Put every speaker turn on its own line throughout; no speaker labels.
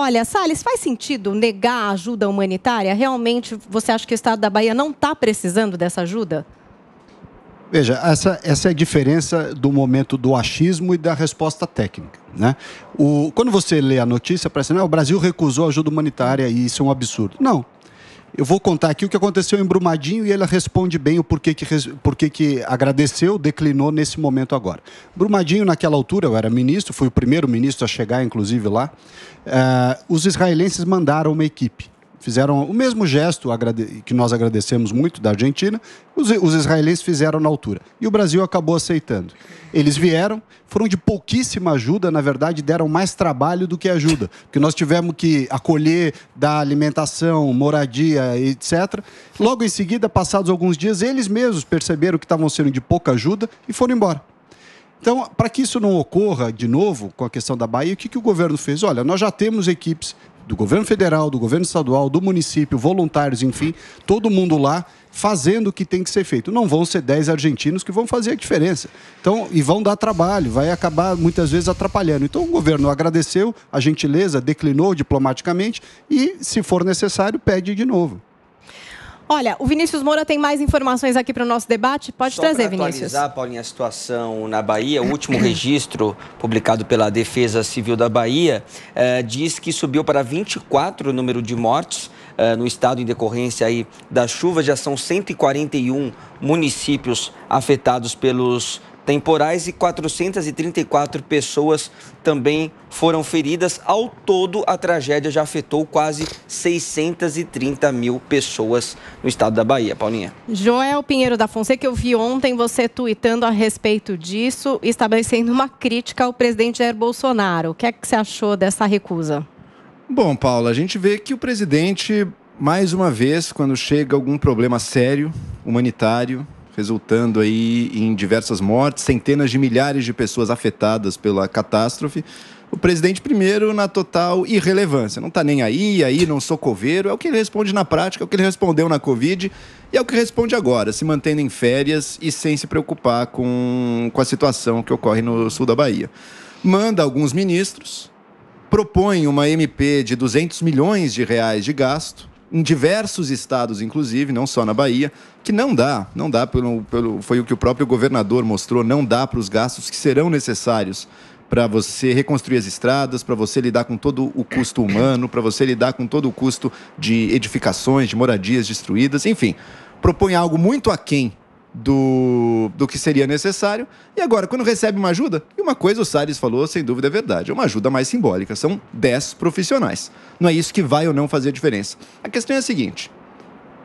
Olha, Salles, faz sentido negar a ajuda humanitária? Realmente você acha que o Estado da Bahia não está precisando dessa ajuda?
Veja, essa, essa é a diferença do momento do achismo e da resposta técnica. Né? O, quando você lê a notícia, parece que o Brasil recusou ajuda humanitária e isso é um absurdo. Não, eu vou contar aqui o que aconteceu em Brumadinho e ele responde bem o porquê que, porquê que agradeceu, declinou nesse momento agora. Brumadinho, naquela altura, eu era ministro, fui o primeiro ministro a chegar, inclusive, lá. Uh, os israelenses mandaram uma equipe fizeram o mesmo gesto que nós agradecemos muito da Argentina, os, os israelenses fizeram na altura. E o Brasil acabou aceitando. Eles vieram, foram de pouquíssima ajuda, na verdade, deram mais trabalho do que ajuda, porque nós tivemos que acolher, dar alimentação, moradia, etc. Logo em seguida, passados alguns dias, eles mesmos perceberam que estavam sendo de pouca ajuda e foram embora. Então, para que isso não ocorra de novo com a questão da Bahia, o que, que o governo fez? Olha, nós já temos equipes do governo federal, do governo estadual, do município, voluntários, enfim, todo mundo lá fazendo o que tem que ser feito. Não vão ser 10 argentinos que vão fazer a diferença. Então, e vão dar trabalho, vai acabar muitas vezes atrapalhando. Então, o governo agradeceu a gentileza, declinou diplomaticamente e, se for necessário, pede de novo.
Olha, o Vinícius Moura tem mais informações aqui para o nosso debate. Pode Só trazer, Vinícius. atualizar,
Paulinha, a situação na Bahia. O último registro publicado pela Defesa Civil da Bahia eh, diz que subiu para 24 o número de mortes eh, no estado em decorrência aí das chuvas. Já são 141 municípios afetados pelos temporais e 434 pessoas também foram feridas. Ao todo, a tragédia já afetou quase 630 mil pessoas no estado da Bahia. Paulinha.
Joel Pinheiro da Fonseca, eu vi ontem você tweetando a respeito disso, estabelecendo uma crítica ao presidente Jair Bolsonaro. O que é que você achou dessa recusa?
Bom, Paula, a gente vê que o presidente, mais uma vez, quando chega algum problema sério, humanitário, resultando aí em diversas mortes, centenas de milhares de pessoas afetadas pela catástrofe. O presidente, primeiro, na total irrelevância. Não está nem aí, aí, não sou coveiro. É o que ele responde na prática, é o que ele respondeu na Covid e é o que responde agora, se mantendo em férias e sem se preocupar com, com a situação que ocorre no sul da Bahia. Manda alguns ministros, propõe uma MP de 200 milhões de reais de gasto em diversos estados, inclusive, não só na Bahia, que não dá, não dá, pelo, pelo, foi o que o próprio governador mostrou, não dá para os gastos que serão necessários para você reconstruir as estradas, para você lidar com todo o custo humano, para você lidar com todo o custo de edificações, de moradias destruídas, enfim. Propõe algo muito aquém do, do que seria necessário. E agora, quando recebe uma ajuda, e uma coisa o Salles falou, sem dúvida é verdade, é uma ajuda mais simbólica, são 10 profissionais. Não é isso que vai ou não fazer a diferença. A questão é a seguinte: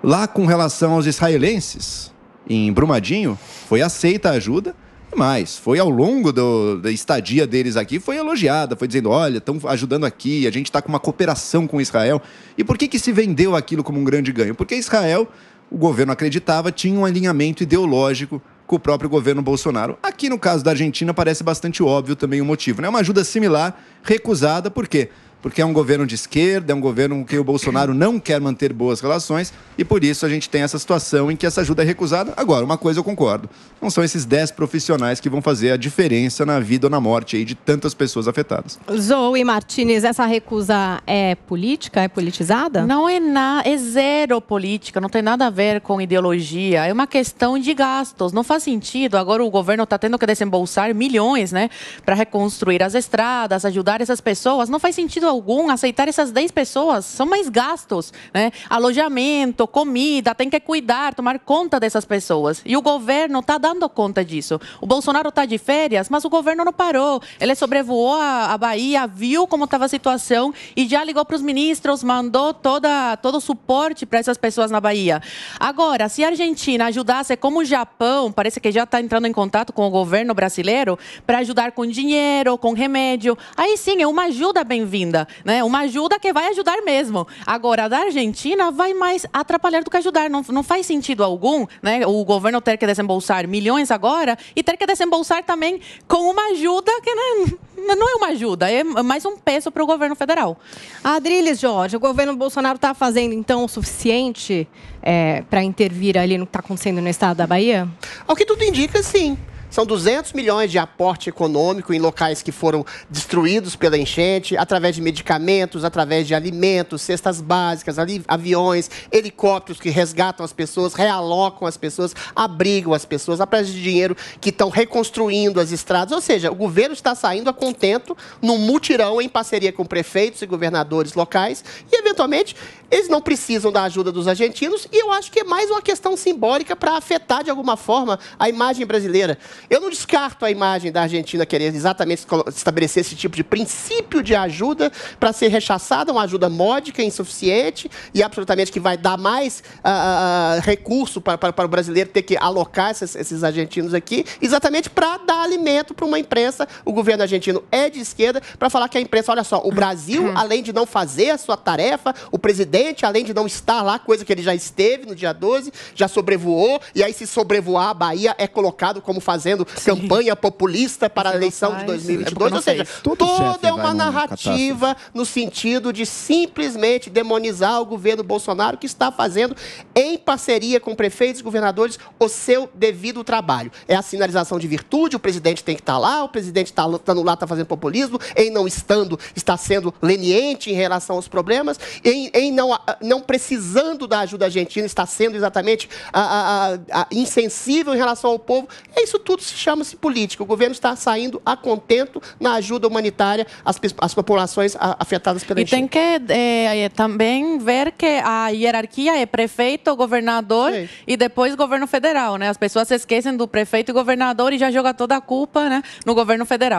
lá com relação aos israelenses, em Brumadinho, foi aceita a ajuda. E mais, foi ao longo do, da estadia deles aqui, foi elogiada, foi dizendo: olha, estão ajudando aqui, a gente está com uma cooperação com Israel. E por que, que se vendeu aquilo como um grande ganho? Porque Israel o governo acreditava tinha um alinhamento ideológico com o próprio governo Bolsonaro. Aqui no caso da Argentina parece bastante óbvio também o motivo, né? Uma ajuda similar recusada, por quê? porque é um governo de esquerda, é um governo com quem o Bolsonaro não quer manter boas relações, e por isso a gente tem essa situação em que essa ajuda é recusada. Agora, uma coisa eu concordo: não são esses 10 profissionais que vão fazer a diferença na vida ou na morte aí de tantas pessoas afetadas.
Zoe Martinez, essa recusa é política? É politizada? Não é nada, é zero política, não tem nada a
ver com ideologia. É uma questão de gastos. Não faz sentido. Agora o governo está tendo que desembolsar milhões, né, para reconstruir as estradas, ajudar essas pessoas. Não faz sentido algum aceitar essas 10 pessoas. São mais gastos, né? Alojamento, comida, tem que cuidar, tomar conta dessas pessoas. E o governo está dando conta disso. O Bolsonaro está de férias, mas o governo não parou. Ele sobrevoou a, Bahia, viu como estava a situação e já ligou para os ministros, mandou toda, todo o suporte para essas pessoas na Bahia. Agora, se a Argentina ajudasse, como o Japão, parece que já está entrando em contato com o governo brasileiro, para ajudar com dinheiro, com remédio, aí sim é uma ajuda bem-vinda né? Uma ajuda que vai ajudar mesmo. Agora, da Argentina vai mais atrapalhar do que ajudar. Não, não faz sentido algum, né? O governo ter que desembolsar milhões agora e ter que desembolsar também
com uma ajuda que não, é não é uma ajuda, é mais um peso para o governo federal. Adriles Jorge, o governo Bolsonaro está fazendo então o suficiente é, para intervir ali no que está acontecendo no estado da Bahia?
Ao que tudo indica, sim. São 200 milhões de aporte econômico em locais que foram destruídos pela enchente, através de medicamentos, através de alimentos, cestas básicas, aviões, helicópteros que resgatam as pessoas, realocam as pessoas, abrigam as pessoas, através de dinheiro que estão reconstruindo as estradas. Ou seja, o governo está saindo a contento num mutirão em parceria com prefeitos e governadores locais e, eventualmente, eles não precisam da ajuda dos argentinos e eu acho que é mais uma questão simbólica para afetar de alguma forma a imagem brasileira. Eu não descarto a imagem da Argentina querer exatamente estabelecer esse tipo de princípio de ajuda para ser rechaçada, uma ajuda módica, insuficiente e absolutamente que vai dar mais uh, uh, recurso para, para, para, o brasileiro ter que alocar esses, esses argentinos aqui, exatamente para dar alimento para uma imprensa. O governo argentino é de esquerda para falar que a imprensa, olha só, o Brasil, uhum. além de não fazer a sua tarefa, o presidente, além de não estar lá, coisa que ele já esteve no dia 12, já sobrevoou, e aí se sobrevoar a Bahia é colocado como fazendo fazendo Sim. campanha populista para a eleição de 2022. É Ou seja, toda é uma narrativa catástrofe. no sentido de simplesmente demonizar o governo Bolsonaro que está fazendo, em parceria com prefeitos e governadores, o seu devido trabalho. É a sinalização de virtude, o presidente tem que estar tá lá, o presidente está estando lá, está tá fazendo populismo, em não estando, está sendo leniente em relação aos problemas, em, em não, não precisando da ajuda argentina, está sendo exatamente a, a, a, insensível em relação ao povo. É isso tudo chama-se política. O governo está saindo a contento na ajuda humanitária às, às populações afetadas pela E tem
que é, também ver que a hierarquia é prefeito, governador Sim. e depois governo federal, né? As pessoas se esquecem do prefeito e governador e já joga toda a culpa, né, no governo federal.